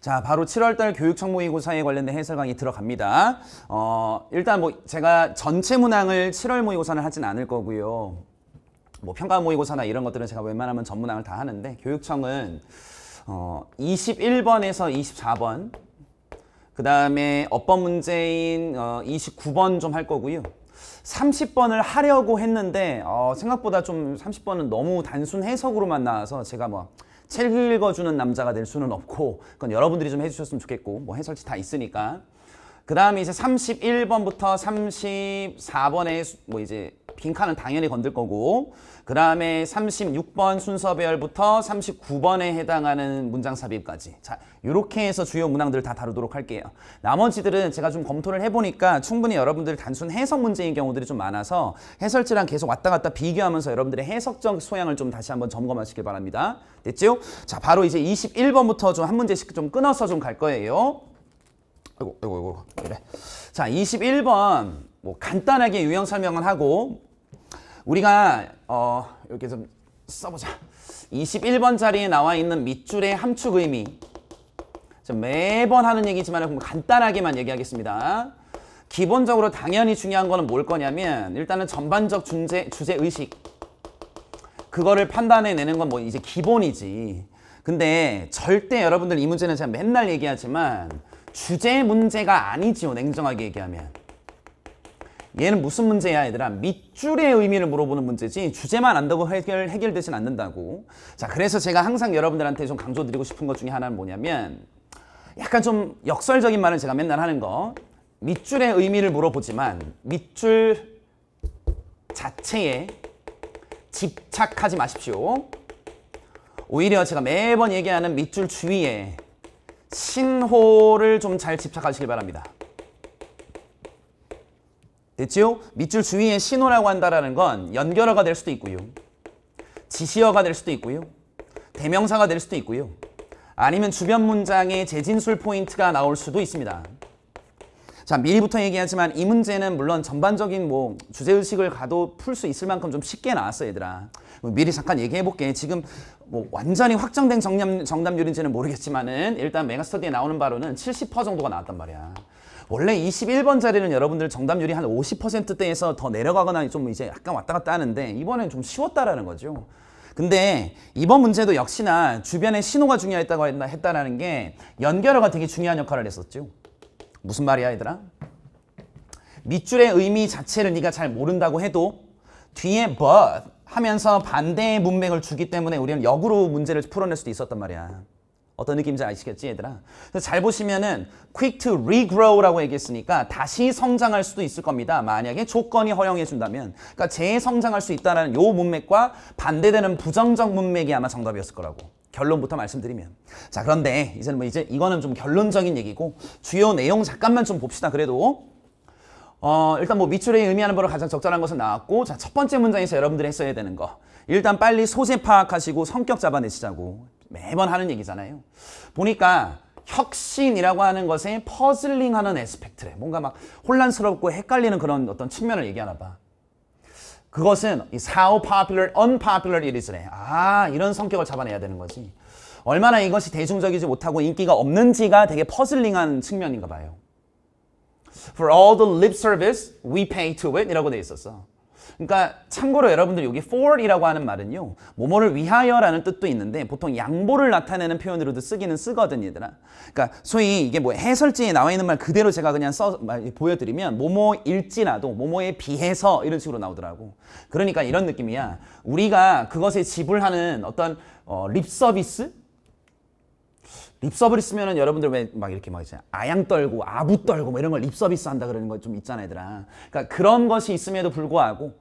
자, 바로 7월달 교육청 모의고사에 관련된 해설 강의 들어갑니다. 어, 일단 뭐 제가 전체 문항을 7월 모의고사는 하진 않을 거고요. 뭐 평가 모의고사나 이런 것들은 제가 웬만하면 전 문항을 다 하는데 교육청은 어, 21번에서 24번 그 다음에 어법 문제인 어, 29번 좀 할 거고요. 30번을 하려고 했는데 어, 생각보다 좀 30번은 너무 단순 해석으로만 나와서 제가 뭐책 읽어주는 남자가 될 수는 없고 그건 여러분들이 좀 해주셨으면 좋겠고 뭐 해설치 다 있으니까 그 다음에 이제 31번부터 34번에 뭐 이제 빈칸은 당연히 건들 거고 그 다음에 36번 순서 배열부터 39번에 해당하는 문장 삽입까지 자 이렇게 해서 주요 문항들을 다 다루도록 할게요 나머지들은 제가 좀 검토를 해보니까 충분히 여러분들 단순 해석 문제인 경우들이 좀 많아서 해설지랑 계속 왔다 갔다 비교하면서 여러분들의 해석적 소양을 좀 다시 한번 점검하시길 바랍니다 됐죠? 자 바로 이제 21번부터 좀 한 문제씩 좀 끊어서 좀 갈 거예요 아이고, 아이고, 아이고. 그래. 자, 21번. 뭐 간단하게 유형 설명을 하고 우리가 어, 이렇게 좀 써보자. 21번 자리에 나와 있는 밑줄의 함축 의미. 매번 하는 얘기지만 간단하게만 얘기하겠습니다. 기본적으로 당연히 중요한 거는 뭘 거냐면 일단은 전반적 중재, 주제 의식 그거를 판단해내는 건 뭐 이제 기본이지 근데 절대 여러분들 이 문제는 제가 맨날 얘기하지만 주제 문제가 아니지요 냉정하게 얘기하면 얘는 무슨 문제야 얘들아 밑줄의 의미를 물어보는 문제지 주제만 안다고 해결, 해결되진 않는다고 자 그래서 제가 항상 여러분들한테 좀 강조드리고 싶은 것 중에 하나는 뭐냐면 약간 좀 역설적인 말을 제가 맨날 하는 거 밑줄의 의미를 물어보지만 밑줄 자체에 집착하지 마십시오 오히려 제가 매번 얘기하는 밑줄 주위에 신호를 좀 잘 집착하시길 바랍니다 됐지요? 밑줄 주위에 신호라고 한다는건 연결어가 될 수도 있고요. 지시어가 될 수도 있고요. 대명사가 될 수도 있고요. 아니면 주변 문장에 재진술 포인트가 나올 수도 있습니다. 자 미리부터 얘기하지만 이 문제는 물론 전반적인 뭐 주제의식을 가도 풀 수 있을 만큼 좀 쉽게 나왔어 얘들아 뭐 미리 잠깐 얘기해볼게 지금 뭐 완전히 확정된 정답률인지는 모르겠지만은 일단 메가스터디에 나오는 바로는 70% 정도가 나왔단 말이야 원래 21번 자리는 여러분들 정답률이 한 50%대에서 더 내려가거나 좀 이제 약간 왔다 갔다 하는데 이번엔 좀 쉬웠다라는 거죠. 근데 이번 문제도 역시나 주변의 신호가 중요했다고 했다라는 게 연결어가 되게 중요한 역할을 했었죠. 무슨 말이야 얘들아? 밑줄의 의미 자체를 네가 잘 모른다고 해도 뒤에 but 하면서 반대의 문맥을 주기 때문에 우리는 역으로 문제를 풀어낼 수도 있었단 말이야. 어떤 느낌인지 아시겠지 얘들아? 그래서 잘 보시면은 quick to regrow라고 얘기했으니까 다시 성장할 수도 있을 겁니다. 만약에 조건이 허용해 준다면. 그러니까 재성장할 수 있다는 요 문맥과 반대되는 부정적 문맥이 아마 정답이었을 거라고. 결론부터 말씀드리면. 자, 그런데 이제는 뭐 이제 이거는 좀 결론적인 얘기고 주요 내용 잠깐만 좀 봅시다. 그래도 어, 일단 뭐 밑줄에 의미하는 바로 가장 적절한 것은 나왔고 자, 첫 번째 문장에서 여러분들이 했어야 되는 거. 일단 빨리 소재 파악하시고 성격 잡아내시자고. 매번 하는 얘기잖아요. 보니까 혁신이라고 하는 것에 퍼즐링하는 에스펙트래. 뭔가 막 혼란스럽고 헷갈리는 그런 어떤 측면을 얘기하나 봐. 그것은 이 how popular, unpopular it is래. 아, 이런 성격을 잡아내야 되는 거지. 얼마나 이것이 대중적이지 못하고 인기가 없는지가 되게 퍼즐링한 측면인가 봐요. For all the lip service we pay to it 이라고 돼 있었어. 그러니까 참고로 여러분들 여기 for이라고 하는 말은요. 뭐뭐를 위하여라는 뜻도 있는데 보통 양보를 나타내는 표현으로도 쓰기는 쓰거든요, 얘들아. 그러니까 소위 이게 뭐 해설지에 나와 있는 말 그대로 제가 그냥 써 보여드리면 뭐뭐일지라도 뭐뭐에 비해서 이런 식으로 나오더라고. 그러니까 이런 느낌이야. 우리가 그것에 지불하는 어떤 어, 립 서비스 립서비스 쓰면은 여러분들 왜 막 이렇게 막 이제 아양 떨고 아부 떨고 뭐 이런 걸 립서비스 한다 그러는 거 좀 있잖아 얘들아. 그러니까 그런 것이 있음에도 불구하고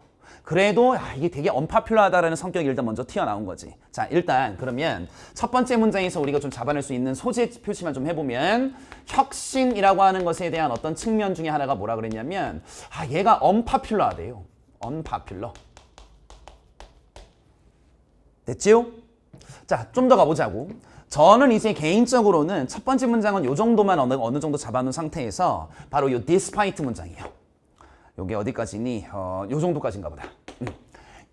그래도 아 이게 되게 언파퓰러하다라는 성격이 일단 먼저 튀어나온 거지. 자 일단 그러면 첫 번째 문장에서 우리가 좀 잡아낼 수 있는 소재 표시만 좀 해보면 혁신이라고 하는 것에 대한 어떤 측면 중에 하나가 뭐라 그랬냐면 아 얘가 언파퓰러하대요. 언파퓰러. 됐지요? 자, 좀 더 가보자고. 저는 이제 개인적으로는 첫 번째 문장은 요 정도만 어느, 어느 정도 잡아놓은 상태에서 바로 요 despite 문장이에요. 요게 어디까지니? 어, 요 정도까지인가 보다. 음.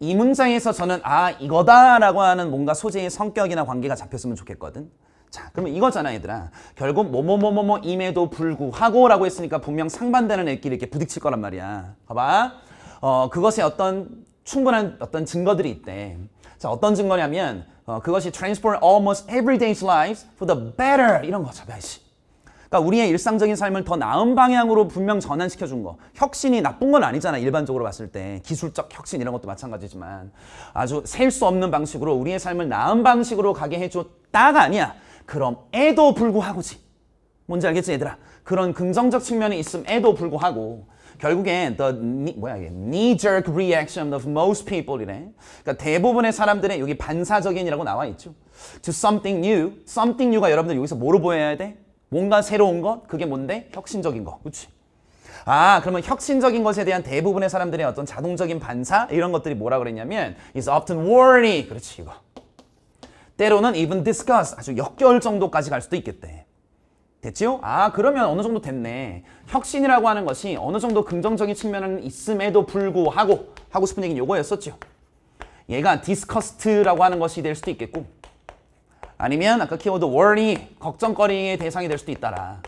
이 문장에서 저는 아 이거다라고 하는 뭔가 소재의 성격이나 관계가 잡혔으면 좋겠거든. 자 그러면 이거잖아 얘들아. 결국 뭐 뭐 뭐 뭐뭐 임에도 불구하고 라고 했으니까 분명 상반되는 애끼를 이렇게 부딪칠 거란 말이야. 봐봐. 어, 그것의 어떤 충분한 어떤 증거들이 있대. 자, 어떤 증거냐면 어, 그것이 transform almost everyday's lives for the better 이런 거죠, 배시. 그러니까 우리의 일상적인 삶을 더 나은 방향으로 분명 전환시켜 준 거. 혁신이 나쁜 건 아니잖아. 일반적으로 봤을 때 기술적 혁신 이런 것도 마찬가지지만 아주 셀 수 없는 방식으로 우리의 삶을 나은 방식으로 가게 해줬다가 아니야. 그럼에도 불구하고지. 뭔지 알겠지 얘들아? 그런 긍정적 측면이 있음에도 불구하고 결국엔 the 뭐야 이게 knee jerk reaction of most people이래. 그러니까 대부분의 사람들의 여기 반사적인이라고 나와 있죠. To something new, something new가 여러분들 여기서 뭐로 보여야 돼? 뭔가 새로운 것, 그게 뭔데? 혁신적인 거, 그렇지? 아 그러면 혁신적인 것에 대한 대부분의 사람들의 어떤 자동적인 반사 이런 것들이 뭐라 그랬냐면 is often worry 그렇지 이거 때로는 even disgust 아주 역겨울 정도까지 갈 수도 있겠대 됐지요? 아 그러면 어느 정도 됐네. 혁신이라고 하는 것이 어느 정도 긍정적인 측면은 있음에도 불구하고 하고 싶은 얘기는 요거였었죠 얘가 디스커스트라고 하는 것이 될 수도 있겠고 아니면 아까 키워드 worry, 걱정거리의 대상이 될 수도 있다라.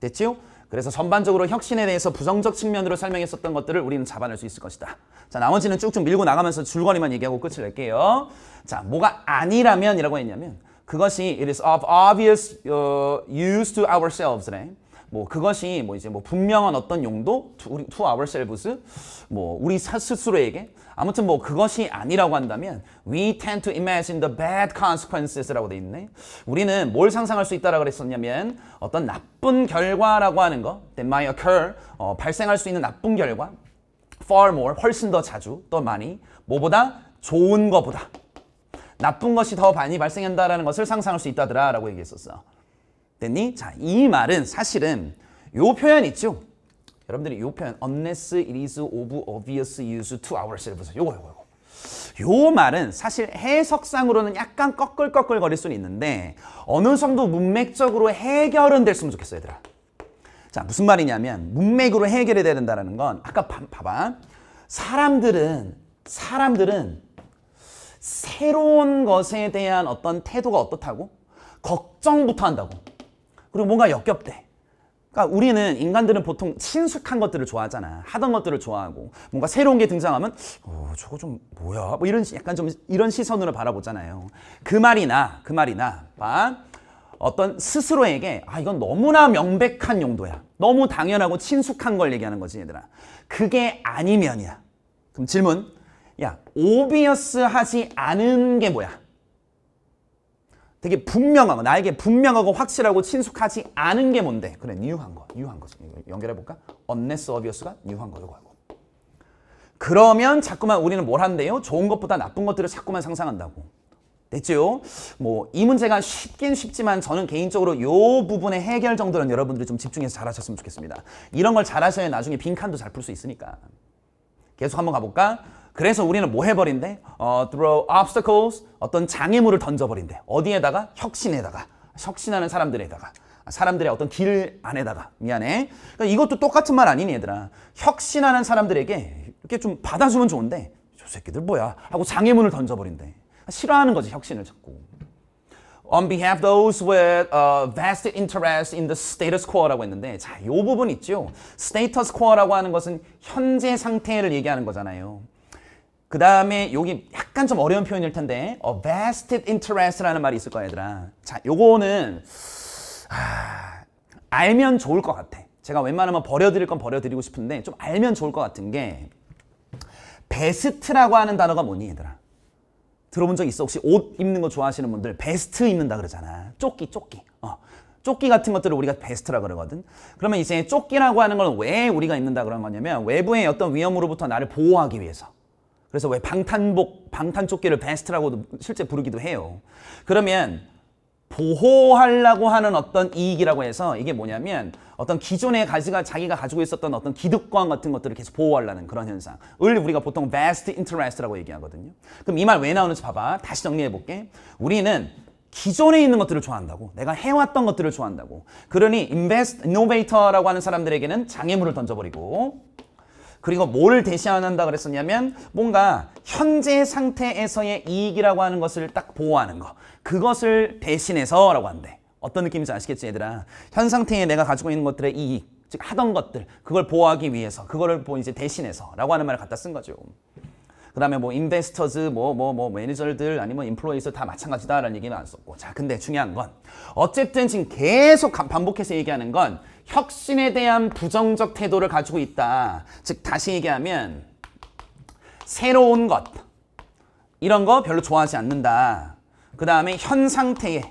됐지요? 그래서 전반적으로 혁신에 대해서 부정적 측면으로 설명했었던 것들을 우리는 잡아낼 수 있을 것이다. 자, 나머지는 쭉쭉 밀고 나가면서 줄거리만 얘기하고 끝을 낼게요. 자, 뭐가 아니라면 이라고 했냐면 그것이 it is of obvious 어, use to ourselves래. 네. 뭐 그것이 뭐 이제 뭐 분명한 어떤 용도 to, 우리, to ourselves 뭐 우리 스스로에게 아무튼 뭐 그것이 아니라고 한다면 we tend to imagine the bad consequences라고 돼 있네. 우리는 뭘 상상할 수 있다라고 그랬었냐면 어떤 나쁜 결과라고 하는 거 that might occur 어, 발생할 수 있는 나쁜 결과 far more 훨씬 더 자주 더 많이 뭐보다 좋은 거보다 나쁜 것이 더 많이 발생한다라는 것을 상상할 수 있다더라라고 얘기했었어. 됐니? 자, 이 말은 사실은 요 표현 있죠? 여러분들이 요 표현 unless it is of obvious use to ourselves 요거 요거 요거 요 말은 사실 해석상으로는 약간 꺼끌꺼끌 거릴 수는 있는데 어느 정도 문맥적으로 해결은 됐으면 좋겠어 얘들아 자 무슨 말이냐면 문맥으로 해결이 된다는 건 아까 봐, 봐봐 사람들은 사람들은 새로운 것에 대한 어떤 태도가 어떻다고? 걱정부터 한다고. 그리고 뭔가 역겹대. 그러니까 우리는 인간들은 보통 친숙한 것들을 좋아하잖아. 하던 것들을 좋아하고 뭔가 새로운 게 등장하면 어, 저거 좀 뭐야? 뭐 이런 약간 좀 이런 시선으로 바라보잖아요. 그 말이나 그 말이나 봐. 어떤 스스로에게 아 이건 너무나 명백한 용도야. 너무 당연하고 친숙한 걸 얘기하는 거지 얘들아. 그게 아니면이야. 그럼 질문. 야, 오비어스하지 않은 게 뭐야? 되게 분명하고 나에게 분명하고 확실하고 친숙하지 않은 게 뭔데? 그래, 뉴한 거, 뉴한 거지. 연결해 볼까? 언네스 오비어스 b v i 가 뉴한 거라고 하고. 그러면 자꾸만 우리는 뭘 한대요? 좋은 것보다 나쁜 것들을 자꾸만 상상한다고. 됐죠? 뭐 이 문제가 쉽긴 쉽지만 저는 개인적으로 요 부분의 해결 정도는 여러분들이 좀 집중해서 잘하셨으면 좋겠습니다. 이런 걸 잘하셔야 나중에 빈칸도 잘 풀 수 있으니까. 계속 한번 가볼까? 그래서 우리는 뭐 해버린대? 어, throw obstacles, 어떤 장애물을 던져버린대. 어디에다가? 혁신에다가. 혁신하는 사람들에다가. 사람들의 어떤 길 안에다가. 미안해. 그러니까 이것도 똑같은 말 아니니 얘들아. 혁신하는 사람들에게 이렇게 좀 받아주면 좋은데 저 새끼들 뭐야? 하고 장애물을 던져버린대. 싫어하는 거지 혁신을 자꾸. On behalf of those with a 어, v e s t interest in the status quo라고 했는데 자, 요 부분 있죠. status quo라고 하는 것은 현재 상태를 얘기하는 거잖아요. 그 다음에 여기 약간 좀 어려운 표현일 텐데 어, vested interest라는 말이 있을 거야 얘들아 자 요거는 아, 알면 좋을 것 같아 제가 웬만하면 버려드릴 건 버려드리고 싶은데 좀 알면 좋을 것 같은 게 베스트라고 하는 단어가 뭐니 얘들아 들어본 적 있어? 혹시 옷 입는 거 좋아하시는 분들 베스트 입는다 그러잖아 조끼 조끼 어. 조끼 같은 것들을 우리가 베스트라 그러거든 그러면 이제 조끼라고 하는 건 왜 우리가 입는다 그런 거냐면 외부의 어떤 위험으로부터 나를 보호하기 위해서 그래서 왜 방탄복, 방탄조끼를 베스트라고도 실제 부르기도 해요. 그러면 보호하려고 하는 어떤 이익이라고 해서 이게 뭐냐면 어떤 기존의 가지가 자기가 가지고 있었던 어떤 기득권 같은 것들을 계속 보호하려는 그런 현상을 우리가 보통 vast interest라고 얘기하거든요. 그럼 이 말 왜 나오는지 봐봐. 다시 정리해 볼게. 우리는 기존에 있는 것들을 좋아한다고 내가 해왔던 것들을 좋아한다고 그러니 invest, innovator라고 하는 사람들에게는 장애물을 던져버리고 그리고 뭘 대신한다 그랬었냐면 뭔가 현재 상태에서의 이익이라고 하는 것을 딱 보호하는 거. 그것을 대신해서 라고 한대. 어떤 느낌인지 아시겠지 얘들아. 현 상태에 내가 가지고 있는 것들의 이익. 즉 하던 것들. 그걸 보호하기 위해서. 그거를 이제 대신해서 라고 하는 말을 갖다 쓴 거죠. 그다음에 뭐 인베스터즈 뭐 뭐뭐 뭐, 뭐 매니저들 아니면 인플루이스다 마찬가지다라는 얘기는 안 썼고. 자, 근데 중요한 건 어쨌든 지금 계속 반복해서 얘기하는 건 혁신에 대한 부정적 태도를 가지고 있다. 즉 다시 얘기하면 새로운 것 이런 거 별로 좋아하지 않는다. 그 다음에 현 상태에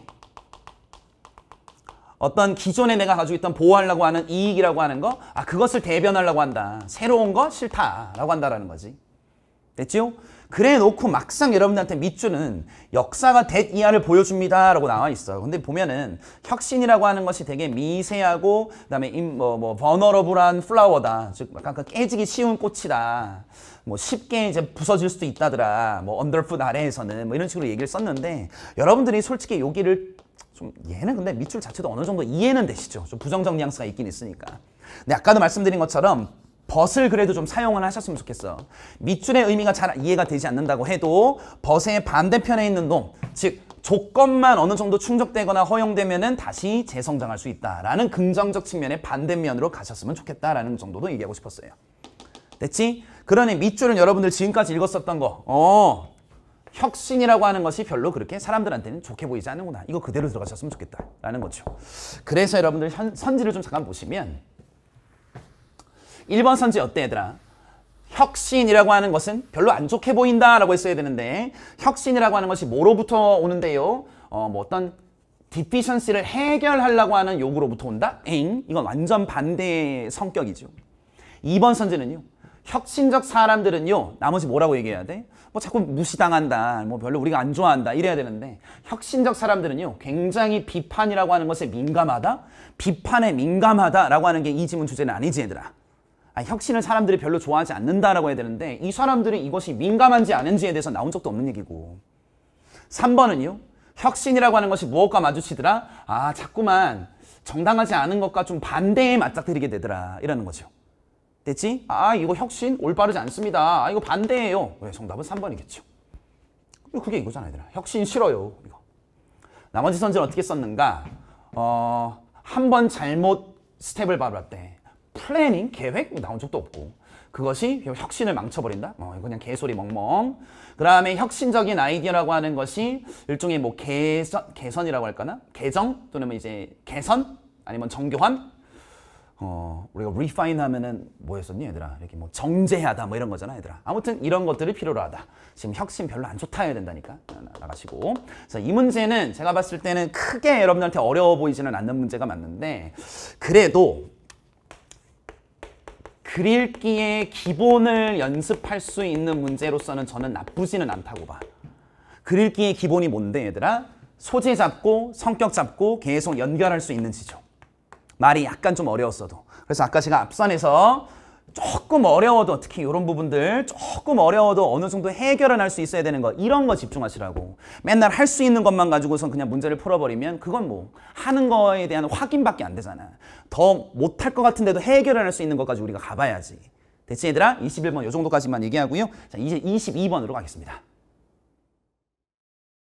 어떤 기존에 내가 가지고 있던 보호하려고 하는 이익이라고 하는 거, 아, 그것을 대변하려고 한다. 새로운 거 싫다라고 한다라는 거지. 됐지요? 그래 놓고 막상 여러분들한테 밑줄은 역사가 댓 이하를 보여줍니다 라고 나와 있어요 근데 보면은 혁신이라고 하는 것이 되게 미세하고 그 다음에 뭐, 뭐 버너러블한 플라워다 즉 약간 그 깨지기 쉬운 꽃이다 뭐 쉽게 이제 부서질 수도 있다더라 뭐 언더풋 아래에서는 뭐 이런 식으로 얘기를 썼는데 여러분들이 솔직히 여기를 좀 얘는 근데 밑줄 자체도 어느 정도 이해는 되시죠 좀 부정적 뉘앙스가 있긴 있으니까 근데 아까도 말씀드린 것처럼 벗을 그래도 좀 사용을 하셨으면 좋겠어. 밑줄의 의미가 잘 이해가 되지 않는다고 해도 벗의 반대편에 있는 놈, 즉 조건만 어느 정도 충족되거나 허용되면은 다시 재성장할 수 있다라는 긍정적 측면의 반대면으로 가셨으면 좋겠다라는 정도도 얘기하고 싶었어요. 됐지? 그러니 밑줄은 여러분들 지금까지 읽었었던 거. 어. 혁신이라고 하는 것이 별로 그렇게 사람들한테는 좋게 보이지 않는구나. 이거 그대로 들어가셨으면 좋겠다라는 거죠. 그래서 여러분들 현, 선지를 좀 잠깐 보시면 1번 선지 어때 얘들아? 혁신이라고 하는 것은 별로 안 좋게 보인다라고 했어야 되는데 혁신이라고 하는 것이 뭐로부터 오는데요? 어, 뭐 어떤 디피션시를 해결하려고 하는 요구로부터 온다? 엥? 이건 완전 반대의 성격이죠. 2번 선지는요. 혁신적 사람들은요. 나머지 뭐라고 얘기해야 돼? 뭐 자꾸 무시당한다. 뭐 별로 우리가 안 좋아한다. 이래야 되는데 혁신적 사람들은요. 굉장히 비판이라고 하는 것에 민감하다. 비판에 민감하다라고 하는 게 이 지문 주제는 아니지 얘들아. 아, 혁신을 사람들이 별로 좋아하지 않는다라고 해야 되는데 이 사람들이 이것이 민감한지 아닌지에 대해서 나온 적도 없는 얘기고 3번은요. 혁신이라고 하는 것이 무엇과 마주치더라? 아 자꾸만 정당하지 않은 것과 좀 반대에 맞닥뜨리게 되더라 이라는 거죠. 됐지? 아 이거 혁신 올바르지 않습니다. 아 이거 반대예요. 왜 정답은 3번이겠죠. 그게 이거잖아 얘들아. 혁신 싫어요. 이거. 나머지 선지는 어떻게 썼는가? 어, 한 번 잘못 스텝을 밟았대 플래닝, 계획 나온 적도 없고 그것이 혁신을 망쳐버린다? 어, 그냥 개소리 멍멍. 그 다음에 혁신적인 아이디어라고 하는 것이 일종의 뭐 개선, 개선이라고 할까나? 개정 또는 이제 개선? 아니면 정교환? 어, 우리가 refine 하면은 뭐였었니 얘들아? 이렇게 뭐 정제하다 뭐 이런 거잖아 얘들아. 아무튼 이런 것들을 필요로 하다. 지금 혁신 별로 안 좋다 해야 된다니까. 나가시고. 그래서 이 문제는 제가 봤을 때는 크게 여러분들한테 어려워 보이지는 않는 문제가 맞는데 그래도 글읽기의 기본을 연습할 수 있는 문제로서는 저는 나쁘지는 않다고 봐. 글읽기의 기본이 뭔데 얘들아? 소재 잡고 성격 잡고 계속 연결할 수 있는 지죠. 말이 약간 좀 어려웠어도. 그래서 아까 제가 앞선에서 조금 어려워도 특히 이런 부분들 조금 어려워도 어느 정도 해결은 할수 있어야 되는 거 이런 거 집중하시라고 맨날 할 수 있는 것만 가지고선 그냥 문제를 풀어버리면 그건 뭐 하는 거에 대한 확인밖에 안 되잖아 더 못할 것 같은데도 해결을 할 수 있는 것까지 우리가 가봐야지 대체 얘들아 21번 요 정도까지만 얘기하고요 자 이제 22번으로 가겠습니다